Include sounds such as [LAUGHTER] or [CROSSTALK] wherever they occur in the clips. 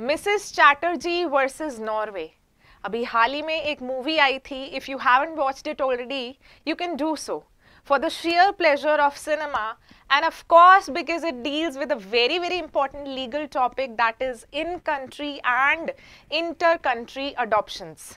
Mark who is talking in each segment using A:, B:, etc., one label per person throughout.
A: Mrs. Chatterjee versus Norway. अभी हाल ही में एक मूवी आई थी if you haven't watched it already you can do so for the sheer pleasure of cinema and of course because it deals with a very very important legal topic that is in country and inter country adoptions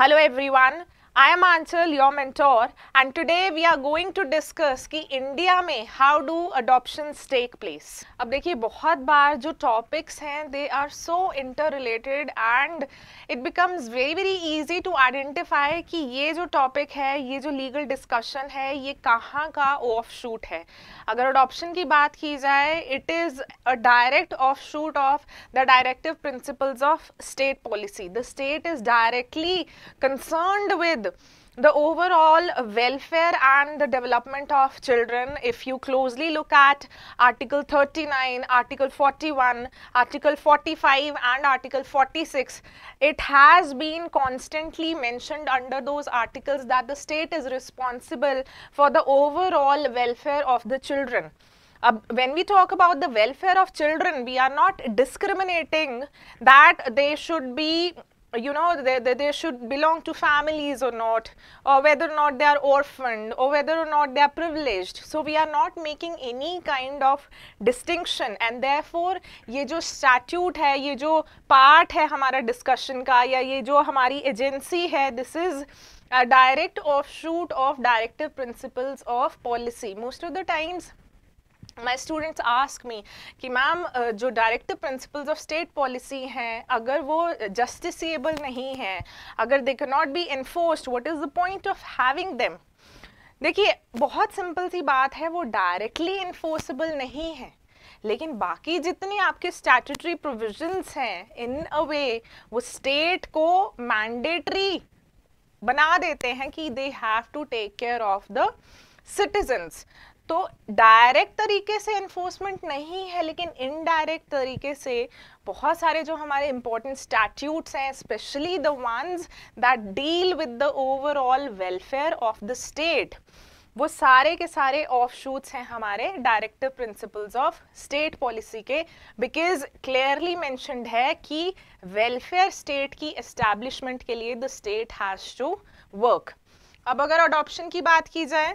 A: hello everyone I am answer your mentor and today we are going to discuss कि India में how do adoption take place अब देखिए बहुत बार जो topics हैं they are so inter related and it becomes very very easy to identify कि ये जो टॉपिक है ये जो लीगल डिस्कशन है ये कहाँ का ऑफ शूट है अगर अडॉप्शन की बात की जाए it is a direct offshoot of the directive principles of state policy the state is directly concerned with with the overall welfare and the development of children if you closely look at article 39 article 41 article 45 and article 46 it has been constantly mentioned under those articles that the state is responsible for the overall welfare of the children uh, when we talk about the welfare of children, we are not discriminating that they should be you know they, they, they should belong to families or not or whether or not they are orphaned or whether or not they are privileged so we are not making any kind of distinction and therefore ये जो statute है ये जो part है हमारा discussion का या ये जो हमारी agency है this is a direct offshoot of directive principles of policy most of the times my students ask me कि मैम uh, जो directive principles of state policy हैं अगर वो जस्टिसबल नहीं हैं अगर they can not be enforced what is the point of having them देखिए बहुत सिंपल सी बात है वो डायरेक्टली इन्फोर्सेबल नहीं है लेकिन बाकी जितने आपके स्टैटरी प्रोविजन्स हैं इन अ वे वो स्टेट को मैंडेटरी बना देते हैं कि they have to take care of the citizens तो डायरेक्ट तरीके से इन्फोर्समेंट नहीं है लेकिन इनडायरेक्ट तरीके से बहुत सारे जो हमारे इम्पोर्टेंट स्टैट्यूट्स हैं specially the ones that deal with the overall welfare of the state वो सारे के सारे ऑफ शूट्स हैं हमारे directive principles of state policy के बिकॉज क्लियरली मैंशनड है कि वेलफेयर स्टेट की एस्टेब्लिशमेंट के लिए the state has to work अब अगर अडॉप्शन की बात की जाए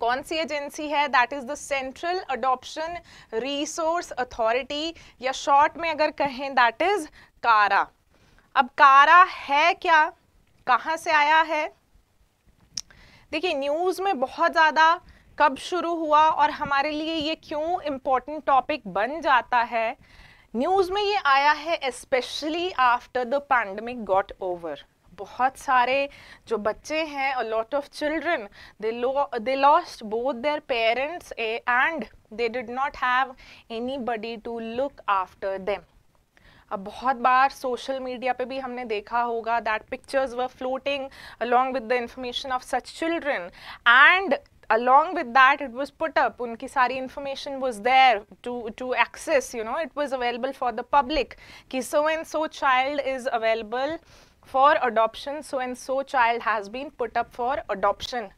A: कौन सी एजेंसी है that is the central adoption resource authority या शॉर्ट में अगर कहें दैट इज़ कारा अब कारा है क्या कहाँ से आया है देखिए न्यूज़ में बहुत ज़्यादा कब शुरू हुआ और हमारे लिए ये क्यों इम्पोर्टेंट टॉपिक बन जाता है न्यूज़ में ये आया है specially after the pandemic got over बहुत सारे जो बच्चे हैं a lot of children they lost both their parents and they did not have anybody to look after them अब बहुत बार सोशल मीडिया पे भी हमने देखा होगा that pictures were floating along with the information of such children and along with that it was put up उनकी सारी information was there to to access you know it was available for the public कि so and so child is available for adoption so and so child has been put up for adoption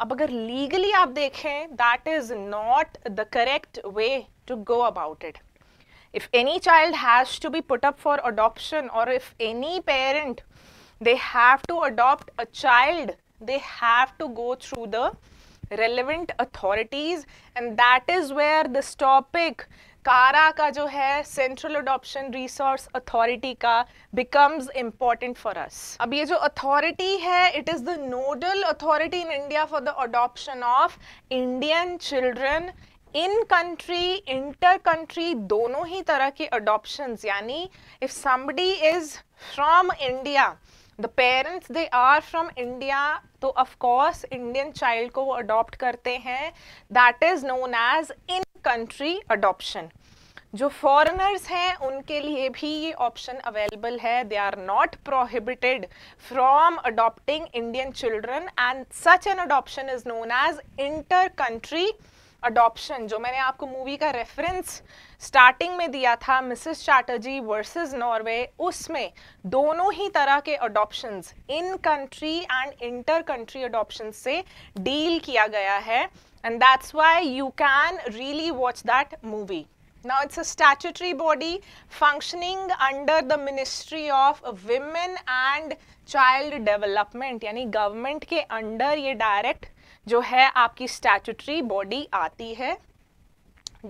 A: अब अगर legally आप देखें that is not the correct way to go about it if any child has to be put up for adoption or if any parent they have to adopt a child they have to go through the relevant authorities and that is where this topic कारा का जो है central adoption resource authority का becomes important for us अब ये जो authority है it is the nodal authority in India for the adoption of Indian children in country inter country दोनों ही तरह के अडोप्शन यानी if some is from India the parents they are from India तो ऑफकोर्स इंडियन चाइल्ड को वो adopt करते हैं that is known as in country adoption जो फॉरेनर्स हैं उनके लिए भी ये ऑप्शन अवेलेबल है they are not prohibited from adopting Indian children and such an adoption is known as inter country adoption जो मैंने आपको मूवी का रेफरेंस स्टार्टिंग में दिया था मिसेस चैटर्जी वर्सेस नॉर्वे उसमें दोनों ही तरह के adoptions in country and inter country adoption से डील किया गया है and that's why you can really watch that movie Now it's a statutory body functioning under the Ministry of Women and Child Development yani government ke under ye direct जो है आपकी statutory body आती है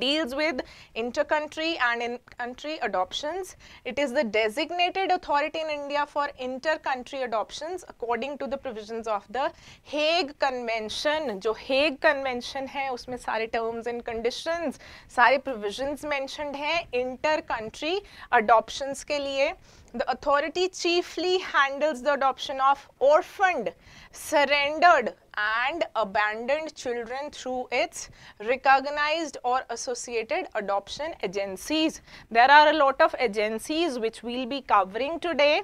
A: deals with inter-country and in-country adoptions. It is the designated authority in India for inter-country adoptions according to the provisions of the Hague Convention. जो Hague Convention है उसमें सारे terms and conditions, सारे provisions mentioned हैं inter-country adoptions के लिए. The authority chiefly handles the adoption of orphaned, surrendered and abandoned children through its recognized or associated adoption agencies. There are a lot of agencies which we will be covering today.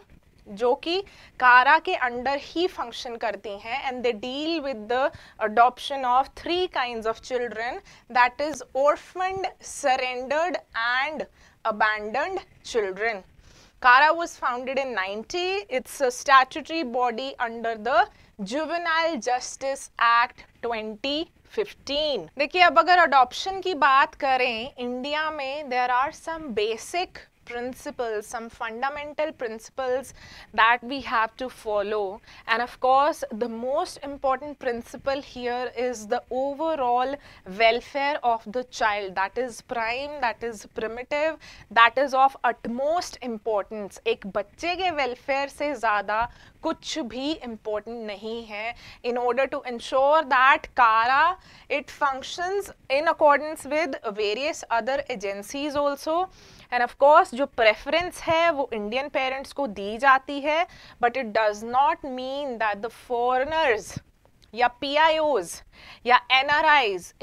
A: जो कि कारा के under ही function करती हैं and they deal with the adoption of three kinds of children, that is, orphaned, surrendered, and abandoned children. CARA was founded in 90. It's a statutory body under the juvenile justice act 2015 देखिए अब अगर adoption की बात करें India में there are some basic principles, some fundamental principles that we have to follow. And of course, the most important principle here is the overall welfare of the child. That is prime, that is primitive, that is of utmost importance. एक बच्चे के welfare से ज़्यादा कुछ भी important नहीं है. In order to ensure that KARA, it functions in accordance with various other agencies also. And of course जो प्रेफरेंस है वो इंडियन पेरेंट्स को दी जाती है but it does not mean that the foreigners या पी या एन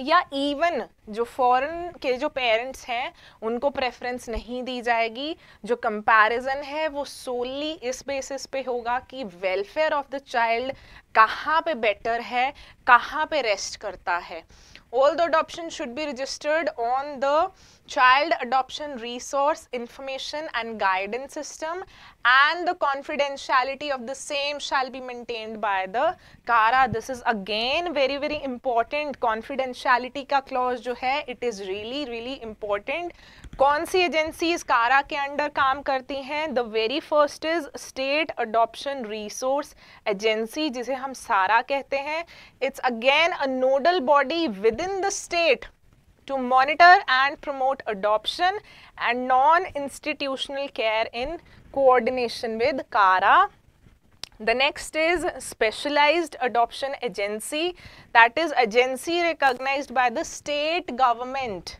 A: या इवन जो फॉरेन के जो पेरेंट्स हैं उनको प्रेफरेंस नहीं दी जाएगी जो कंपैरिजन है वो सोली इस बेसिस पे होगा कि वेलफेयर ऑफ द चाइल्ड कहाँ पे बेटर है कहाँ पे रेस्ट करता है all the adoption should be registered on the child adoption resource information and guidance system and the confidentiality of the same shall be maintained by the CARA. This is again very very important confidentiality ka clause jo hai it is really really important कौन सी agencies कारा के under काम करती हैं the very first is state adoption resource agency जिसे हम SARA कहते हैं it's again a nodal body within the state to monitor and promote adoption and non institutional care in coordination with CARA The next is specialized adoption agency that is agency recognized by the state government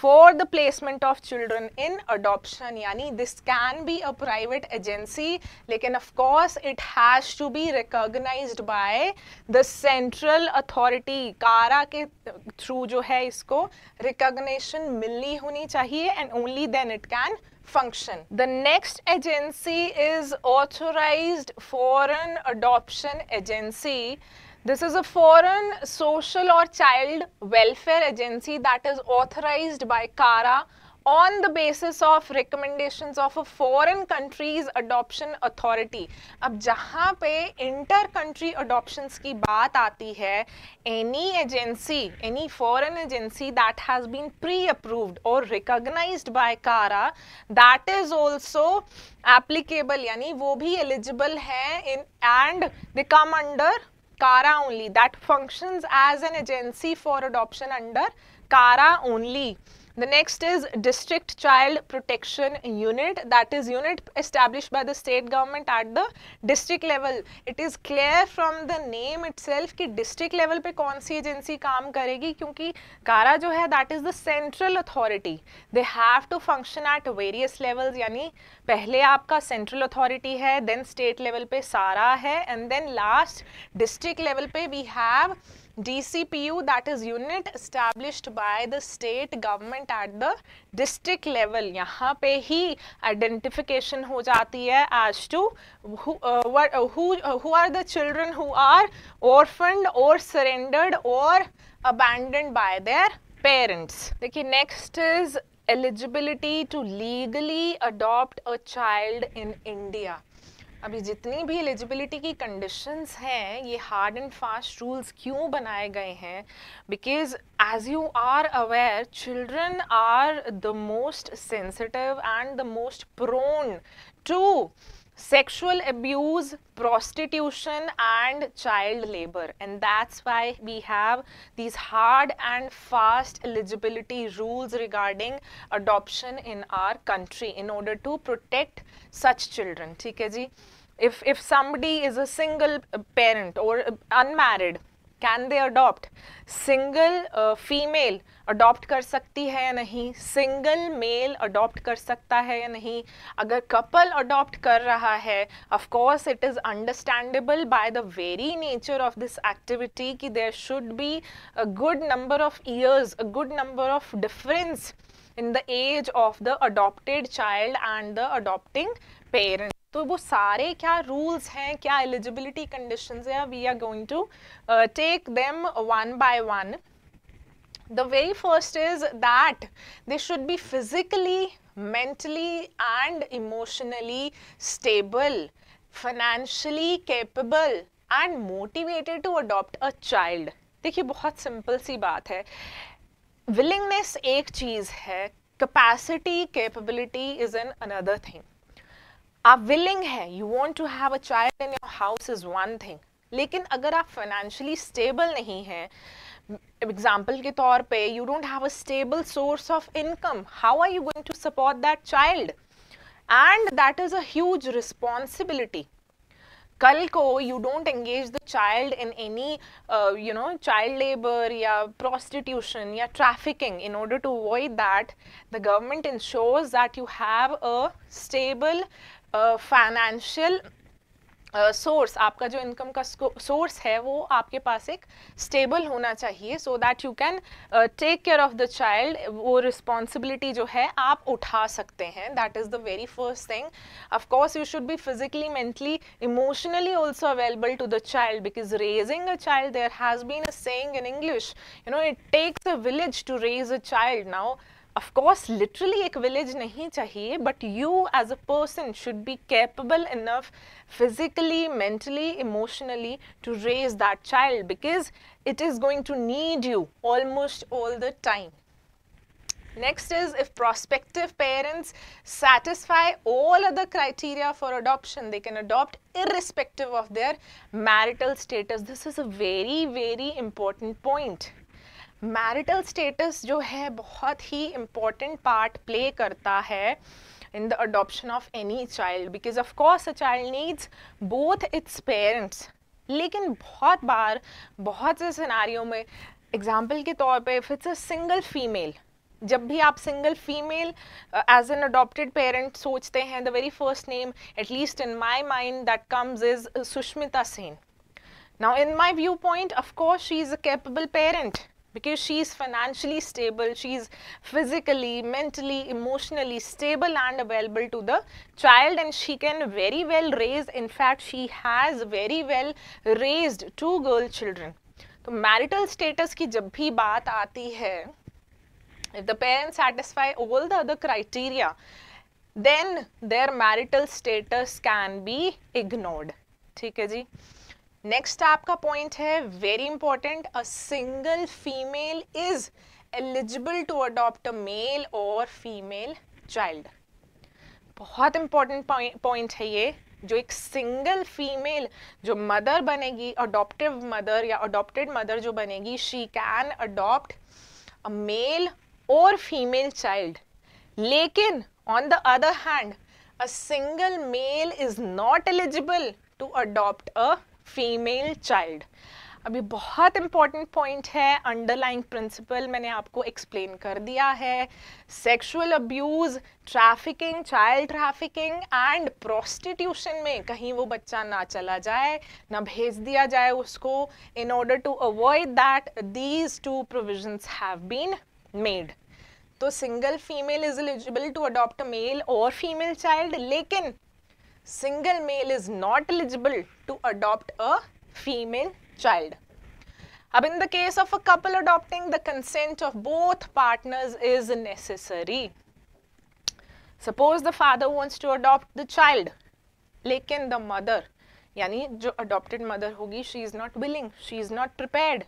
A: for the placement of children in adoption यानी this can be a private agency लेकिन of course it has to be recognise by the central authority CARA के through जो है इसको recognition मिलनी होनी चाहिए and only then it can function the next agency is authorise foreign adoption agency This is a foreign social or child welfare agency that is authorized by CARA on the basis of recommendations of a foreign country's adoption authority. अब जहाँ पे inter country adoptions की बात आती है any agency, any foreign agency that has been pre-approved or recognized by CARA that is also applicable यानी वो भी eligible है in and they come under CARA only that functions as an agency for adoption under CARA only. The next is District Child Protection Unit. That is unit established by the state government at the district level. It is clear from the name itself that district level पे कौन सी agency काम करेगी क्योंकि कारा जो है that is the central authority. They have to function at various levels यानी पहले आपका central authority है then state level पे सारा है and then last district level पे we have DCPU that is unit established by the state government at the district level यहाँ पे ही identification हो जाती है as to who uh, what, uh, who uh, who are the children who are orphaned or surrendered or abandoned by their parents देखिए next is eligibility to legally adopt a child in India अभी जितनी भी eligibility की conditions हैं ये hard and fast rules क्यों बनाए गए हैं because as you are aware children are the most sensitive and the most prone to sexual abuse prostitution and child labour and that's why we have these hard and fast eligibility rules regarding adoption in our country in order to protect such children ठीक है जी if if somebody is a single parent और unmarried can they adopt single female adopt कर सकती है या नहीं single male adopt कर सकता है या नहीं अगर कपल अडॉप्ट कर रहा है of course it is understandable by the very nature of this activity कि there should be a good number of years a good number of difference in the age of the adopted child and the adopting parent तो वो सारे क्या rules हैं क्या eligibility conditions हैं we are going to take them one by one the very first is that they should be physically mentally and emotionally stable financially capable and motivated to adopt a child देखिए बहुत simple सी बात है willingness एक चीज़ है capacity capability is an another thing आप willing है you want to have a child in your house is one thing लेकिन अगर आप फाइनेंशियली स्टेबल नहीं हैं एग्जाम्पल के तौर पे you don't have a stable source of income how are you going to support that child and that is a huge responsibility कल को you don't engage the child in any you know child labour या prostitution या trafficking in order to avoid that the government ensures that you have a stable uh, financial source uh, आपका जो income का source है वो आपके पास एक stable होना चाहिए so that you can take care of the child वो रिस्पॉन्सिबिलिटी जो है आप उठा सकते हैं that is the very first thing of course you should be physically mentally emotionally also available to the child because raising a child there has been a saying in English you know it takes a village to raise a child now of course literally एक village नहीं चाहिए but you as a person should be capable enough physically, mentally, emotionally to raise that child because it is going to need you almost all the time. Next is if prospective parents satisfy all other criteria for adoption, they can adopt irrespective of their marital status. This is a very, very important point. Marital status, जो है बहुत ही important part play करता है in the adoption of any child because of course a child needs both its parents लेकिन बहुत बार बहुत से सिनारियों में एग्ज़ाम्पल के तौर पे if it's a single female जब भी आप single female as an adopted parent सोचते हैं the very first name at least in my mind that comes is Sushmita Sen now in my viewpoint of course she is a capable parent because she's financially stable, she's physically, mentally, emotionally stable and available to the child and she can very well raise, in fact she has very well raised two girl children. So, marital status ki jab bhi baat aati hai, if the parents satisfy all the other criteria then their marital status can be ignored ठीक है जी next आपका point है very important a single female is eligible to adopt a male और female child बहुत important point है ये जो एक सिंगल फीमेल जो मदर बनेगी अडोप्टिव मदर या अडोप्टेड मदर जो बनेगी she can adopt a male और फीमेल चाइल्ड लेकिन on the other hand a single male is not eligible to adopt a female child अभी बहुत इंपॉर्टेंट पॉइंट है अंडरलाइंग प्रिंसिपल मैंने आपको एक्सप्लेन कर दिया है sexual abuse trafficking child trafficking and prostitution में कहीं वो बच्चा ना चला जाए ना भेज दिया जाए उसको in order to avoid that these two provisions have been made तो single female is eligible to adopt male और फीमेल चाइल्ड लेकिन single male is not eligible to adopt a female child. Ab in the case of a couple adopting, the consent of both partners is necessary. Suppose the father wants to adopt the child, लेकिन the mother, यानी जो adopted mother होगी, she is not willing, she is not prepared,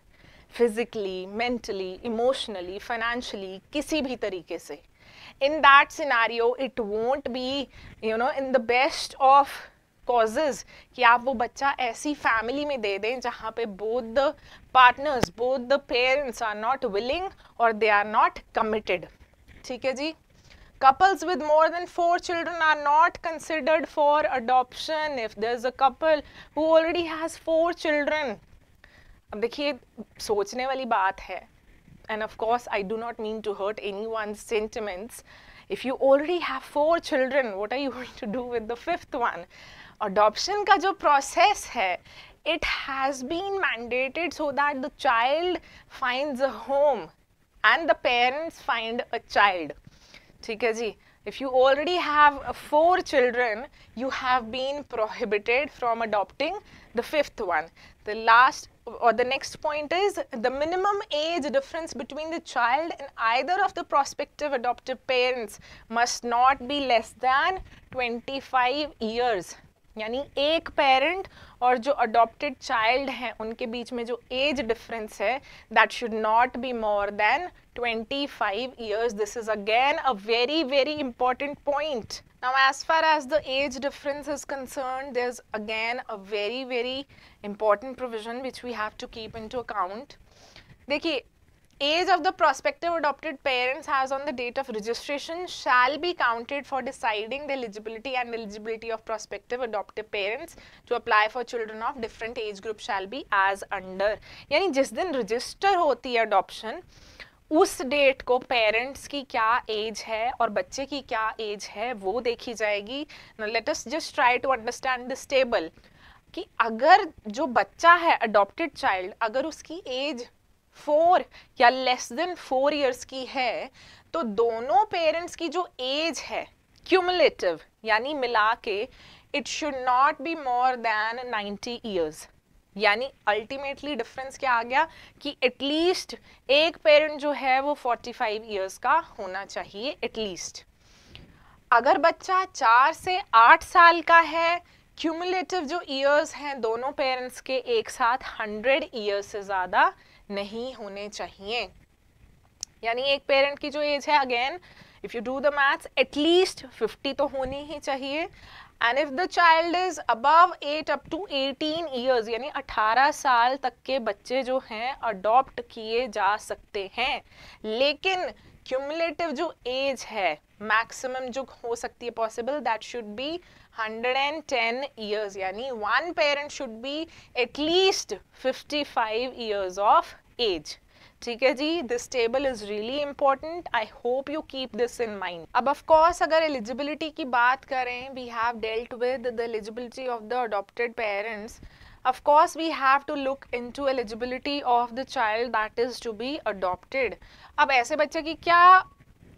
A: physically, mentally, emotionally, financially, किसी भी तरीके से. in that scenario it won't be you know in the best of causes कि आप वो बच्चा ऐसी फैमिली में दे दें जहाँ पे both the partners both the parents are not willing और दे आर नॉट कमिटेड ठीक है जी couples with more than four children are not considered for adoption if there's a couple who already has four children अब देखिए सोचने वाली बात है and of course I do not mean to hurt anyone's sentiments. If you already have four children, what are you [LAUGHS] going to do with the fifth one? Adoption ka jo process hai, it has been mandated so that the child finds a home and the parents find a child. Ji? If you already have uh, four children, you have been prohibited from adopting the fifth one. The last or the next point is the minimum age difference between the child and either of the prospective adoptive parents must not be less than 25 years. यानी एक parent और जो adopted child है उनके बीच में जो age difference है that should not be more than 25 five years this is again a very very important point now as far as the age difference is concern there is again a very very important provision which we have to keep into account देखिए age of the prospective adopted parents has on the date of registration shall be counted for deciding the eligibility and eligibility of prospective adoptive parents to apply for children of different age group shall be as under yani jis din register hoti hai adoption उस date को parents की क्या as है और बच्चे की क्या as है वो देखी जाएगी let us just try to understand this table कि अगर जो बच्चा है अडॉप्टेड चाइल्ड अगर उसकी एज फोर या लेस देन फोर इयर्स की है तो दोनों पेरेंट्स की जो एज है क्यूमुलेटिव यानी मिला के it should not be more than 90 years यानी अल्टीमेटली डिफरेंस क्या आ गया कि एटलीस्ट एक पेरेंट जो है वो 45 इयर्स का होना चाहिए एटलीस्ट अगर बच्चा चार से आठ साल का है क्यूमुलेटिव जो ईयर्स हैं दोनों पेरेंट्स के एक साथ 100 ईयर्स से ज़्यादा नहीं होने चाहिए यानी एक पेरेंट की जो एज है again if you do the maths at least 50 तो होनी ही चाहिए and if the child is above eight up to eighteen years यानी अठारह साल तक के बच्चे जो हैं अडॉप्ट किए जा सकते हैं लेकिन क्यूमलेटिव जो एज है मैक्सिमम जो हो सकती है possible that should be 110 years yani one parent should be at least 55 years of age ठीक है जी this table is really important I hope you keep this in mind अब ऑफकोर्स अगर एलिजिबिलिटी की बात करें we have dealt with the eligibility of the adopted parents of course we have to look into eligibility of the child that is to be adopted अब ऐसे बच्चे की क्या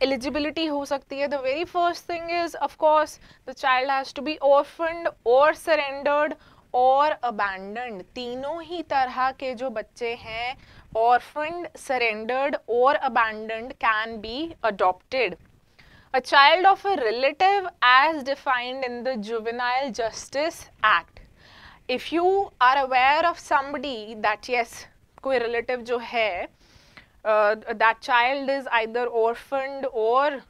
A: eligibility ho sakti hai the very first thing is of course the child has to be orphaned or surrendered और abandoned तीनों ही तरह के जो बच्चे हैं orphaned surrendered or abandoned can be adopted a child of a relative as defined in the juvenile justice act if you are aware of somebody that yes कोई relative जो है uh, that child is either orphaned or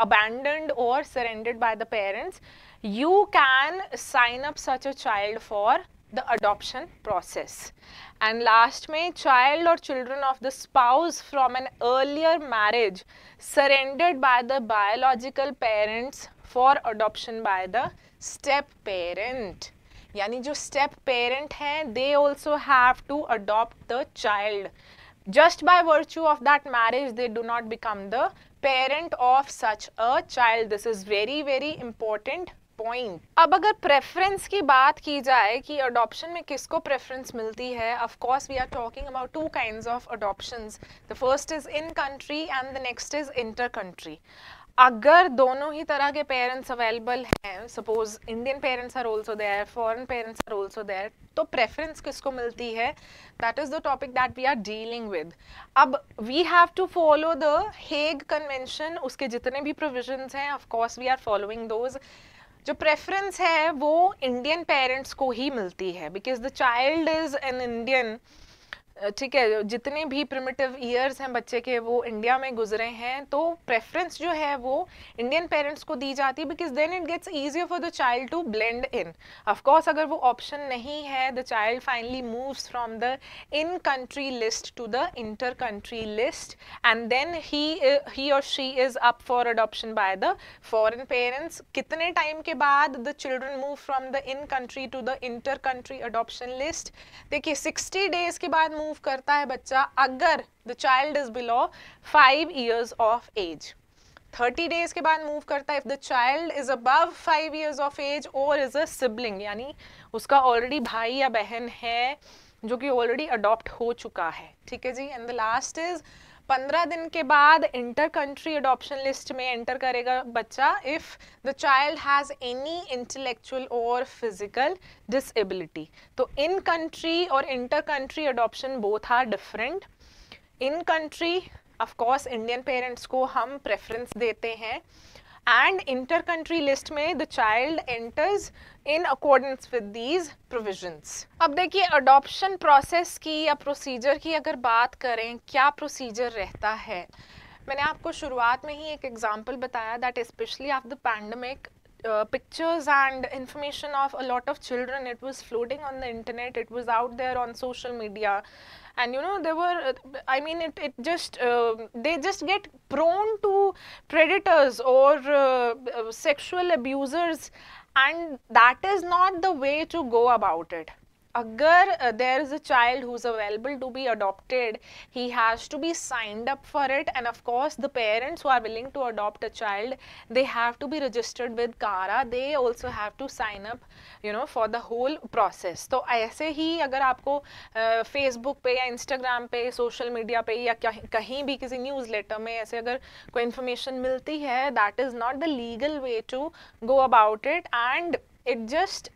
A: abandoned or surrendered by the parents, you can sign up such a child for the adoption process. And last may child or children of the spouse from an earlier marriage surrendered by the biological parents for adoption by the step parent. यानी जो step parent हैं they also have to adopt the child just by virtue of that marriage they do not become the parent of such a child this is very very important point अब अगर preference की बात की जाए कि adoption में किसको preference मिलती है of course we are talking about two kinds of adoptions the first is in country and the next is inter country अगर दोनों ही तरह के पेरेंट्स अवेलेबल हैं suppose Indian parents are also there foreign parents are also there तो preference किसको मिलती है that is the topic that we are dealing with अब we have to follow the Hague convention उसके जितने भी प्रोविजंस हैं of course we are following those जो प्रेफरेंस है वो इंडियन पेरेंट्स को ही मिलती है because the child is an Indian ठीक है जितने भी प्रिमिटिव ईयर्स हैं बच्चे के वो इंडिया में गुजरे हैं तो प्रेफरेंस जो है वो इंडियन पेरेंट्स को दी जाती है because then it gets easier for the child to blend in of course अगर वो ऑप्शन नहीं है the child finally moves from the in country list to the inter country list and then he he और she is up for adoption by the foreign parents कितने time के बाद the children move from the in country to the inter country adoption list देखिए sixty days के बाद move move करता है बच्चा अगर the child is below five years of age thirty days के बाद मूव करता है if the child is above five years of age और इज़ अ सिबलिंग यानी उसका ऑलरेडी भाई या बहन है जो कि ऑलरेडी अडॉप्ट हो चुका है ठीक है जी एंड द लास्ट इज़ पंद्रह दिन के बाद इंटर कंट्री अडॉप्शन लिस्ट में एंटर करेगा बच्चा if the child has any intellectual और फिजिकल डिसबिलिटी तो इन कंट्री और inter country adoption both are different in country of course Indian parents को हम प्रेफरेंस देते हैं and inter-country list में the child enters in accordance with these provisions. अब देखिए adoption process की या procedure की अगर बात करें क्या procedure रहता है मैंने आपको शुरुआत में ही एक एग्जाम्पल बताया that specially after the pandemic pictures and information of a lot of children it was floating on the internet it was out there on social media and you know there were uh, i mean it, it just um, they just get prone to predators or uh, uh, sexual abusers and that is not the way to go about it अगर there is a child who is available to be adopted he has to be signed up for it and of course the parents who are willing to adopt a child they have to be registered with CARA they also have to sign up you know for the whole process तो ऐसे ही अगर आपको Facebook uh, पे या Instagram पे social media पे या कहीं भी किसी न्यूज लेटर में ऐसे अगर कोई इंफॉर्मेशन मिलती है that is not the legal way to go about it and it just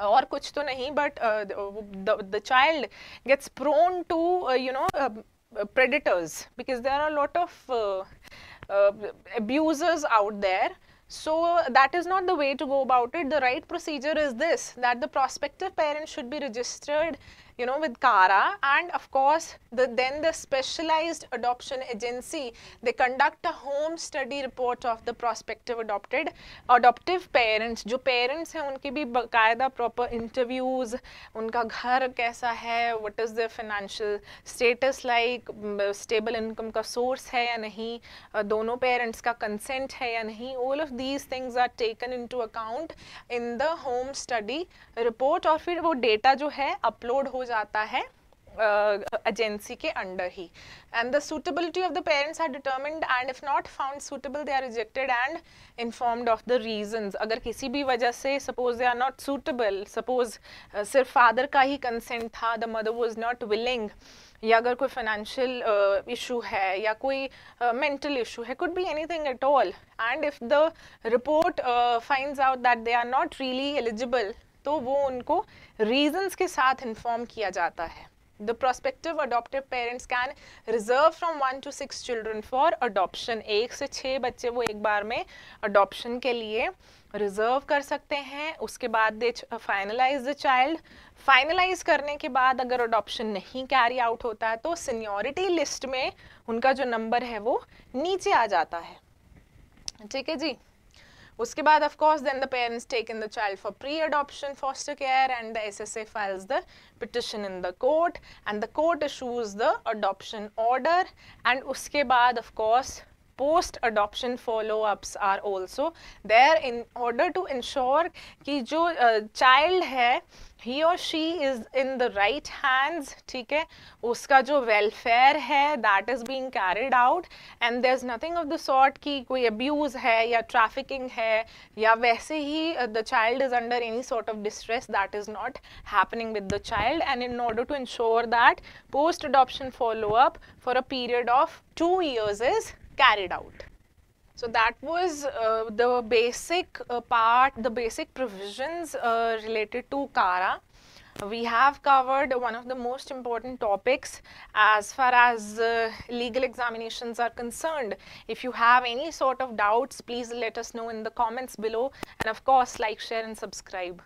A: और कुछ तो नहीं but the child gets prone to you know predators because there are a lot of uh, uh, abusers out there so uh, that is not the way to go about it. The right procedure is this, that the prospective parent should be registered you know, with CARA and of course, the, then the specialized adoption agency, they conduct a home study report of the prospective adopted, adoptive parents, jo parents hain उनकी bhi बकायदा proper interviews, unka ghar kaisa hai what is their financial status like, stable income ka source है या नहीं, dono parents ka consent hai ya nahi all of these things are taken into account in the home study report aur fir wo data jo hai upload ho जाता है agency के under ही and the suitability of the parents are determined and if not found suitable they are rejected and informed of the reason अगर किसी भी वजह से suppose they are not suitable suppose सिर्फ फादर का ही कंसेंट था the mother was not willing या अगर कोई फाइनेंशियल इशू uh, है या कोई मेंटल uh, इशू है could be anything at all and if the report find out that they are not really eligible तो वो उनको रीजंस के साथ इन्फॉर्म किया जाता है the prospective adoptive parents can reserve from one to six children for adoption एक से छः बच्चे वो एक बार में अडोप्शन के लिए रिजर्व कर सकते हैं उसके बाद they finalize the child finalize करने के बाद अगर अडोप्शन नहीं कैरी आउट होता है तो सीनियोरिटी लिस्ट में उनका जो नंबर है वो नीचे आ जाता है ठीक है जी उसके बाद of course then the parents take in the child for pre adoption foster care and the SSA files the petition in the court and the court issues the adoption order एंड उसके बाद of course post adoption follow ups are also there in order to ensure ki jo uh, child he or she is in the right hands theek hai welfare hai that is being carried out and there's nothing of the sort ki koi abuse hai trafficking hai ya uh, the child is under any sort of distress that is not happening with the child and in order to ensure that post adoption follow up for a period of 2 years is carried out. So that was uh, the basic uh, part, the basic provisions uh, related to CARA. We have covered one of the most important topics as far as uh, legal examinations are concerned. If you have any sort of doubts, please let us know in the comments below. And of course, like, share and subscribe.